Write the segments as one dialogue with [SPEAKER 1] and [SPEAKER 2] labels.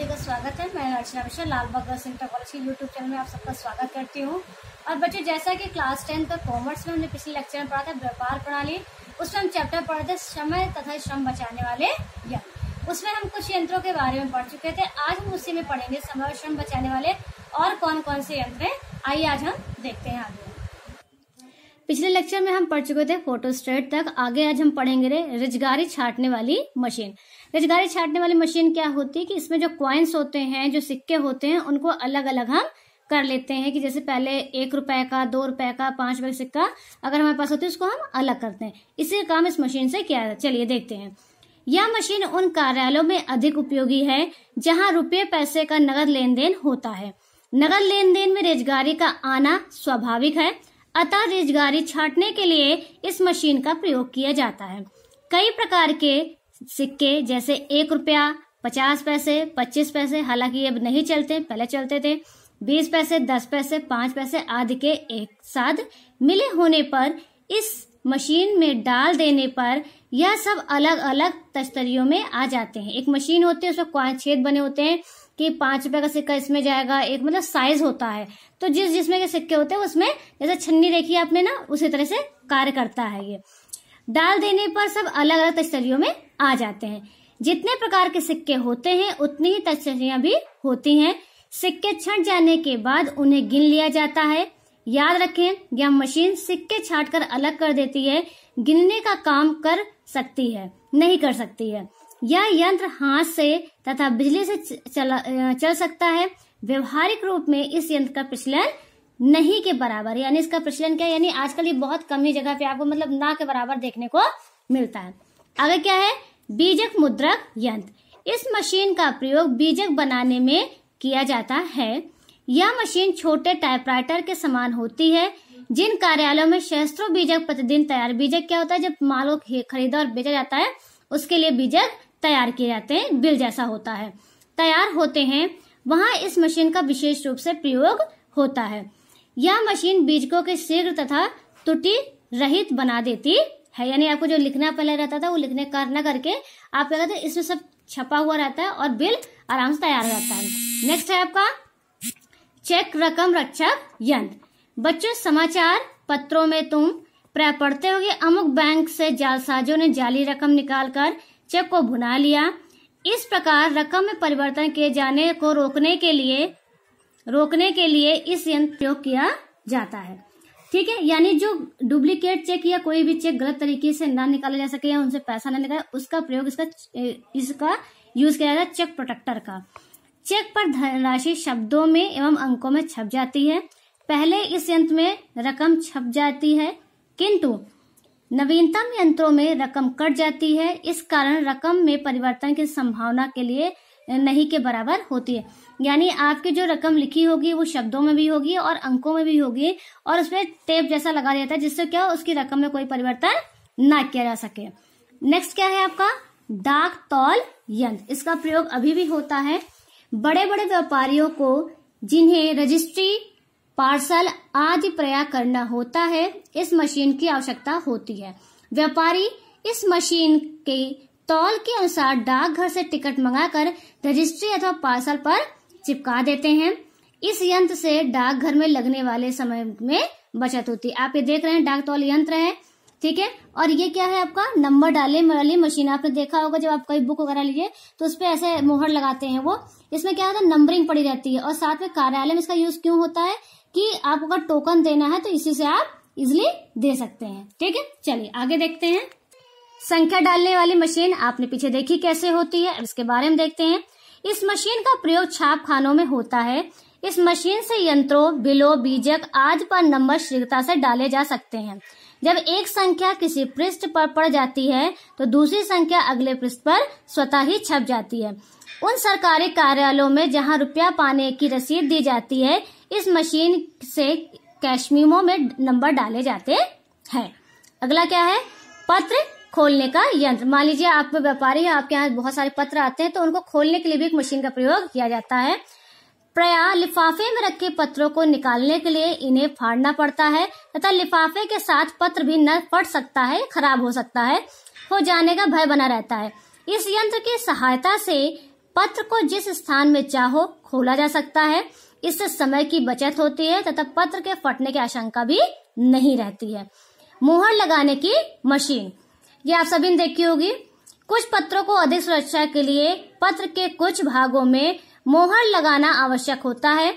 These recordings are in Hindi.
[SPEAKER 1] सभी का स्वागत है मैं अर्चना मिश्रा लाल भगवत सिंह के यूट्यूब चैनल में आप सबका स्वागत करती हूँ और बच्चों जैसा कि क्लास टेन तक कॉमर्स में हमने पिछले लेक्चर में पढ़ा था व्यापार प्रणाली उसमें हम चैप्टर पढ़े थे समय तथा श्रम बचाने वाले यंत्र उसमें हम कुछ यंत्रों के बारे में पढ़ चुके थे आज हम उसी में पढ़ेंगे समय और श्रम बचाने वाले और कौन कौन से यंत्र है आइए आज हम देखते हैं आगे पिछले लेक्चर में हम पढ़ चुके थे फोटो स्ट्रेट तक आगे आज हम पढ़ेंगे रिजगारी छाटने वाली मशीन रोजगारी छाटने वाली मशीन क्या होती है कि इसमें जो क्वाइंस होते हैं जो सिक्के होते हैं उनको अलग अलग हम कर लेते हैं कि जैसे पहले एक रुपए का दो रुपए का पांच रुपए सिक्का अगर हमारे पास होते है उसको हम अलग करते हैं इसी काम इस मशीन से किया जाता चलिए देखते हैं यह मशीन उन कार्यालयों में अधिक उपयोगी है जहां रुपये पैसे का नगद लेन देन होता है नगद लेन देन में रेजगारी का आना स्वाभाविक है अतः रेजगारी छाटने के लिए इस मशीन का प्रयोग किया जाता है कई प्रकार के सिक्के जैसे एक रुपया पचास पैसे पच्चीस पैसे हालांकि अब नहीं चलते पहले चलते थे बीस पैसे दस पैसे पांच पैसे आदि के एक साथ मिले होने पर इस मशीन में डाल देने पर यह सब अलग अलग तस्तरियों में आ जाते हैं एक मशीन होती है उसमें छेद बने होते हैं कि पांच रुपए का सिक्का इसमें जाएगा एक मतलब साइज होता है तो जिस जिसमें के सिक्के होते हैं उसमें जैसे छन्नी देखिए आपने ना उसी तरह से कार्य करता है ये डाल देने पर सब अलग अलग तस्करियों में आ जाते हैं जितने प्रकार के सिक्के होते हैं उतनी ही तश्तरियां भी होती हैं सिक्के छंट जाने के बाद उन्हें गिन लिया जाता है याद रखें यह मशीन सिक्के छाट कर अलग कर देती है गिनने का काम कर सकती है नहीं कर सकती है यह यंत्र हाथ से तथा बिजली से चल सकता है व्यवहारिक रूप में इस यंत्र का प्रचलन नहीं के बराबर यानी इसका प्रचलन क्या है यानी आजकल ये बहुत कम ही जगह पे आपको मतलब ना के बराबर देखने को मिलता है आगे क्या है बीजक मुद्रक यंत्र इस मशीन का प्रयोग बीजक बनाने में किया जाता है यह मशीन छोटे टाइपराइटर के समान होती है जिन कार्यालयों में शस्त्रों बीजक प्रतिदिन तैयार बीजक क्या होता है जब माल को खरीदा और बेचा जाता है उसके लिए बीजक तैयार किए जाते हैं बिल जैसा होता है तैयार होते हैं वहाँ इस मशीन का विशेष रूप से प्रयोग होता है यह मशीन बीजकों के शीघ्र तथा त्रुटि रहित बना देती है यानी आपको जो लिखना पहले रहता था वो लिखने कार न करके आप क्या हैं इसमें सब छपा हुआ रहता है और बिल आराम से तैयार हो जाता है नेक्स्ट है आपका चेक रकम रक्षक यंत्र बच्चों समाचार पत्रों में तुम प्राय पढ़ते होगे अमुक बैंक से जालसाजों ने जाली रकम निकालकर चेक को भुना लिया इस प्रकार रकम में परिवर्तन किए जाने को रोकने के लिए रोकने के लिए इस यंत्र प्रयोग किया जाता है ठीक है यानी जो डुप्लीकेट चेक या कोई भी चेक गलत तरीके से ना निकाला जा सके या उनसे पैसा ना निकाले उसका प्रयोग इसका इसका यूज किया जाता है चेक प्रोटेक्टर का चेक पर धनराशि शब्दों में एवं अंकों में छप जाती है पहले इस यंत्र में रकम छप जाती है किंतु नवीनतम यंत्रों में रकम कट जाती है इस कारण रकम में परिवर्तन की संभावना के लिए नहीं के बराबर होती है यानी आपकी जो रकम लिखी होगी वो शब्दों में भी होगी और अंकों में भी होगी और उसमें टेप जैसा लगा दिया जाता है जिससे क्या उसकी रकम में कोई परिवर्तन ना किया जा सके नेक्स्ट क्या है आपका डाक तौल यंत्र इसका प्रयोग अभी भी होता है बड़े बड़े व्यापारियों को जिन्हें रजिस्ट्री पार्सल आदि प्रयाग करना होता है इस मशीन की आवश्यकता होती है व्यापारी इस मशीन के तौल के अनुसार डाकघर से टिकट मंगाकर रजिस्ट्री अथवा पार्सल पर चिपका देते हैं इस यंत्र से डाकघर में लगने वाले समय में बचत होती है आप ये देख रहे हैं डाक तौल यंत्र है ठीक है और ये क्या है आपका नंबर डाले वाली मशीन आपने देखा होगा जब आप कोई बुक वगैरह लीजिए तो उसपे ऐसे मोहर लगाते हैं वो इसमें क्या होता है नंबरिंग पड़ी रहती है और साथ में कार्यालय में इसका यूज क्यों होता है कि आपको टोकन देना है तो इसी से आप इजिली दे सकते हैं ठीक है चलिए आगे देखते हैं संख्या डालने वाली मशीन आपने पीछे देखी कैसे होती है इसके बारे में देखते हैं इस मशीन का प्रयोग छाप खानों में होता है इस मशीन से यंत्रों बिलो बीजक आदि पर नंबर शीघ्रता से डाले जा सकते हैं जब एक संख्या किसी पृष्ठ पर पड़ जाती है तो दूसरी संख्या अगले पृष्ठ पर स्वतः ही छप जाती है उन सरकारी कार्यालयों में जहां रुपया पाने की रसीद दी जाती है इस मशीन से कैशमीमो में नंबर डाले जाते हैं अगला क्या है पत्र खोलने का यंत्र मान लीजिए आप व्यापारी हैं आपके यहाँ बहुत सारे पत्र आते हैं तो उनको खोलने के लिए भी एक मशीन का प्रयोग किया जाता है प्रया लिफाफे में रखे पत्रों को निकालने के लिए इन्हें फाड़ना पड़ता है तथा लिफाफे के साथ पत्र भी न फट सकता है खराब हो सकता है हो जाने का भय बना रहता है इस यंत्र की सहायता से पत्र को जिस स्थान में चाहो खोला जा सकता है इससे समय की बचत होती है तथा पत्र के फटने की आशंका भी नहीं रहती है मुहर लगाने की मशीन ये आप सभी ने देखी होगी कुछ पत्रों को अधिक सुरक्षा के लिए पत्र के कुछ भागों में मोहर लगाना आवश्यक होता है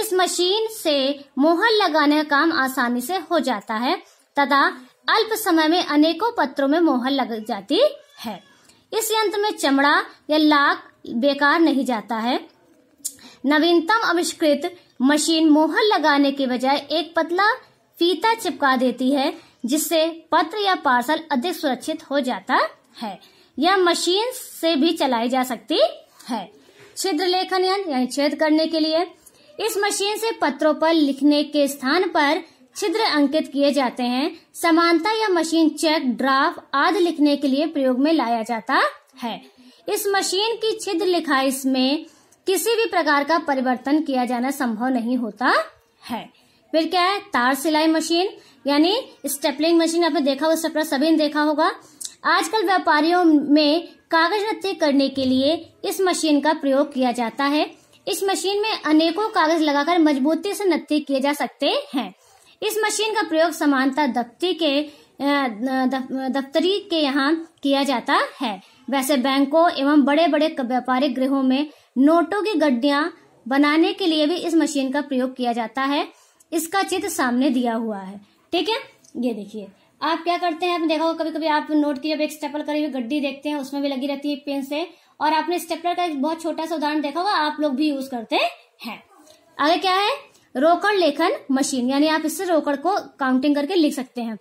[SPEAKER 1] इस मशीन से मोहर लगाने का काम आसानी से हो जाता है तथा अल्प समय में अनेकों पत्रों में मोहर लग जाती है इस यंत्र में चमड़ा या लाख बेकार नहीं जाता है नवीनतम आविष्कृत मशीन मोहर लगाने के बजाय एक पतला फीता चिपका देती है जिससे पत्र या पार्सल अधिक सुरक्षित हो जाता है यह मशीन से भी चलाई जा सकती है छिद्र लेखन यंत्र यानी छेद करने के लिए इस मशीन से पत्रों पर लिखने के स्थान पर छिद्र अंकित किए जाते हैं समानता या मशीन चेक ड्राफ्ट आदि लिखने के लिए प्रयोग में लाया जाता है इस मशीन की छिद्र लिखाई में किसी भी प्रकार का परिवर्तन किया जाना संभव नहीं होता है फिर क्या है तार सिलाई मशीन यानी स्टेपलिंग मशीन आपने देखा होगा सपरा सभी ने देखा होगा आजकल व्यापारियों में कागज रत्ते करने के लिए इस मशीन का प्रयोग किया जाता है इस मशीन में अनेकों कागज लगाकर मजबूती से नत्ते किए जा सकते हैं इस मशीन का प्रयोग समानता दफ्ती के दफ्तरी के यहाँ किया जाता है वैसे बैंकों एवं बड़े बड़े व्यापारिक गृहों में नोटों की गड्डिया बनाने के लिए भी इस मशीन का प्रयोग किया जाता है इसका चित्र सामने दिया हुआ है ठीक है ये देखिए आप क्या करते हैं आपने देखा होगा कभी कभी आप नोट की जब एक स्टेपल करी हुई गड्डी देखते हैं उसमें भी लगी रहती है पेन से और आपने स्टेपलर का एक बहुत छोटा सा उदाहरण देखा होगा आप लोग भी यूज करते हैं आगे क्या है रोकड़ लेखन मशीन यानी आप इससे रोकड़ को काउंटिंग करके लिख सकते हैं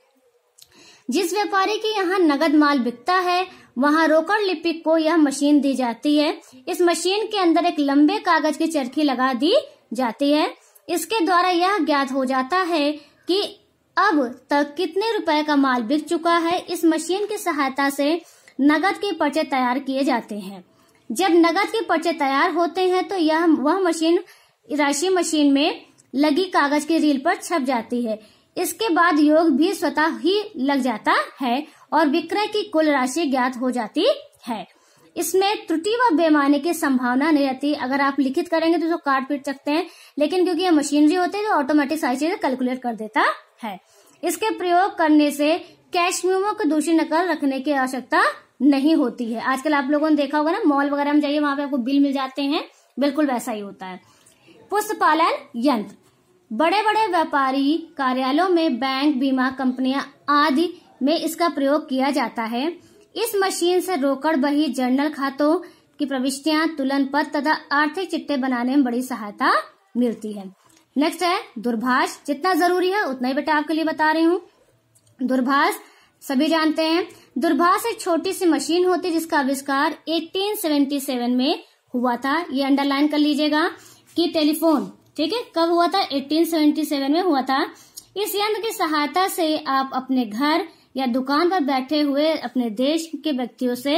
[SPEAKER 1] जिस व्यापारी के यहाँ नगद माल बिकता है वहाँ रोकड़ लिपिक को यह मशीन दी जाती है इस मशीन के अंदर एक लंबे कागज की चरखी लगा दी जाती है इसके द्वारा यह ज्ञात हो जाता है कि अब तक कितने रुपए का माल बिक चुका है इस मशीन की सहायता से नगद के पर्चे तैयार किए जाते हैं जब नगद के पर्चे तैयार होते हैं तो यह वह मशीन राशि मशीन में लगी कागज के रील पर छप जाती है इसके बाद योग भी स्वतः ही लग जाता है और विक्रय की कुल राशि ज्ञात हो जाती है इसमें त्रुटि व बेमानी की संभावना नहीं रहती अगर आप लिखित करेंगे तो जो काट पीट सकते हैं लेकिन क्योंकि ये मशीनरी होती है तो ऑटोमेटिक सारी चीजें कैलकुलेट कर देता है इसके प्रयोग करने से कैश मेमो को दूषित नकल रखने की आवश्यकता नहीं होती है आजकल आप लोगों ने देखा होगा ना मॉल वगैरह में जाइए वहां पे आपको बिल मिल जाते हैं बिल्कुल वैसा ही होता है पुष्पालन यंत्र बड़े बड़े व्यापारी कार्यालयों में बैंक बीमा कंपनियां आदि में इसका प्रयोग किया जाता है इस मशीन से रोकड़ बही जर्नल खातों की प्रविष्टियां तुलन पत्र तथा आर्थिक चिट्ठे बनाने में बड़ी सहायता मिलती है नेक्स्ट है दूरभाष जितना जरूरी है उतना ही बेटा आपके लिए बता रही हूँ दूरभाष सभी जानते हैं दूरभाष एक छोटी सी मशीन होती है जिसका आविष्कार 1877 में हुआ था ये अंडरलाइन कर लीजिएगा कि टेलीफोन ठीक है कब हुआ था 1877 में हुआ था इस यंत्र की सहायता से आप अपने घर या दुकान पर बैठे हुए अपने देश के व्यक्तियों से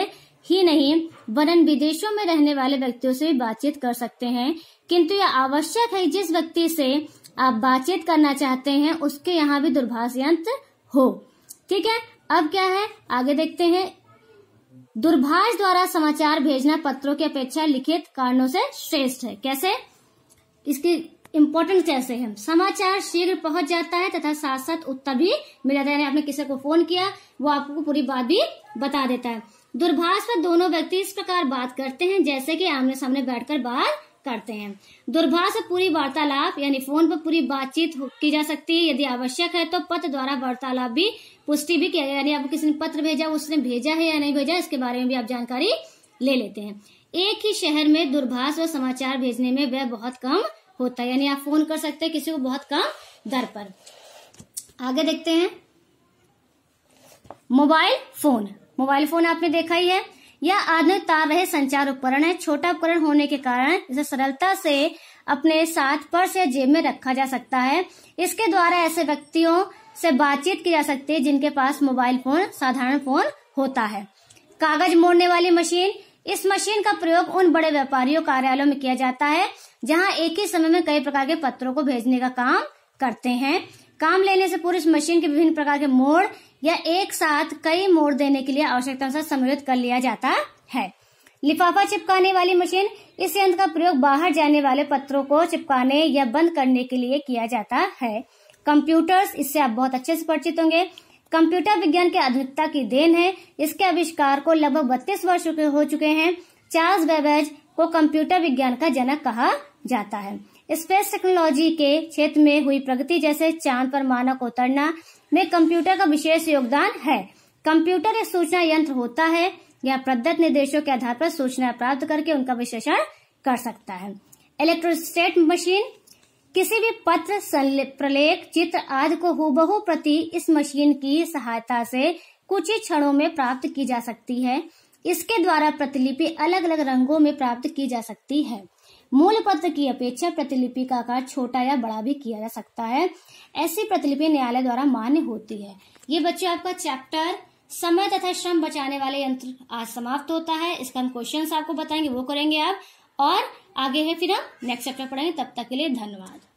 [SPEAKER 1] ही नहीं वरन विदेशों में रहने वाले व्यक्तियों से भी बातचीत कर सकते हैं किंतु यह आवश्यक है जिस व्यक्ति से आप बातचीत करना चाहते हैं उसके यहाँ भी दूरभाष यंत्र हो ठीक है अब क्या है आगे देखते हैं दूरभाष द्वारा समाचार भेजना पत्रों की अपेक्षा लिखित कारणों से श्रेष्ठ है कैसे इसकी इम्पोर्टेंट कैसे है समाचार शीघ्र पहुंच जाता है तथा साथ साथ उत्तर भी मिल जाता है आपने किसी को फोन किया वो आपको पूरी बात भी बता देता है दुर्भाष पर दोनों व्यक्ति इस प्रकार बात करते हैं जैसे कि आमने सामने बैठकर बात करते हैं दुर्भाष पर पूरी वार्तालाप यानी फोन पर पूरी बातचीत की जा सकती है यदि आवश्यक है तो पत्र द्वारा वार्तालाप भी पुष्टि भी किया यानी आपको किसी ने पत्र भेजा उसने भेजा है या नहीं भेजा इसके बारे में भी आप जानकारी ले लेते हैं एक ही शहर में दुर्भाष और समाचार भेजने में वह बहुत कम होता है यानी आप फोन कर सकते हैं किसी को बहुत कम दर पर आगे देखते हैं मोबाइल फोन मोबाइल फोन आपने देखा ही है यह आधुनिक तार रहे संचार उपकरण है छोटा उपकरण होने के कारण इसे सरलता से अपने साथ पर्स या जेब में रखा जा सकता है इसके द्वारा ऐसे व्यक्तियों से बातचीत की जा सकती है जिनके पास मोबाइल फोन साधारण फोन होता है कागज मोड़ने वाली मशीन इस मशीन का प्रयोग उन बड़े व्यापारियों कार्यालयों में किया जाता है जहां एक ही समय में कई प्रकार के पत्रों को भेजने का काम करते हैं काम लेने से पूरी मशीन के विभिन्न प्रकार के मोड़ या एक साथ कई मोड़ देने के लिए आवश्यकता अनुसार सम्मिलित कर लिया जाता है लिफाफा चिपकाने वाली मशीन इस यंत्र का प्रयोग बाहर जाने वाले पत्रों को चिपकाने या बंद करने के लिए किया जाता है कंप्यूटर्स इससे आप बहुत अच्छे से परिचित होंगे कंप्यूटर विज्ञान की आधुनिकता की देन है इसके आविष्कार को लगभग बत्तीस वर्ष हो चुके हैं चार्ल्स बेबेज को कंप्यूटर विज्ञान का जनक कहा जाता है स्पेस टेक्नोलॉजी के क्षेत्र में हुई प्रगति जैसे चांद पर मानव को उतरना में कंप्यूटर का विशेष योगदान है कंप्यूटर एक सूचना यंत्र होता है यह प्रदत्त निर्देशों के आधार पर सूचना प्राप्त करके उनका विश्लेषण कर सकता है इलेक्ट्रोस्टेट मशीन किसी भी पत्र प्रलेख चित्र आदि को हुबहू प्रति इस मशीन की सहायता से कुछ ही क्षणों में प्राप्त की जा सकती है इसके द्वारा प्रतिलिपि अलग अलग रंगों में प्राप्त की जा सकती है मूल पत्र की अपेक्षा प्रतिलिपि का आकार छोटा या बड़ा भी किया जा सकता है ऐसी प्रतिलिपि न्यायालय द्वारा मान्य होती है ये बच्चों आपका चैप्टर समय तथा श्रम बचाने वाले यंत्र आज समाप्त होता है इसका हम क्वेश्चन आपको बताएंगे वो करेंगे आप और आगे है फिर हम नेक्स्ट चैप्टर पढ़ेंगे तब तक के लिए धन्यवाद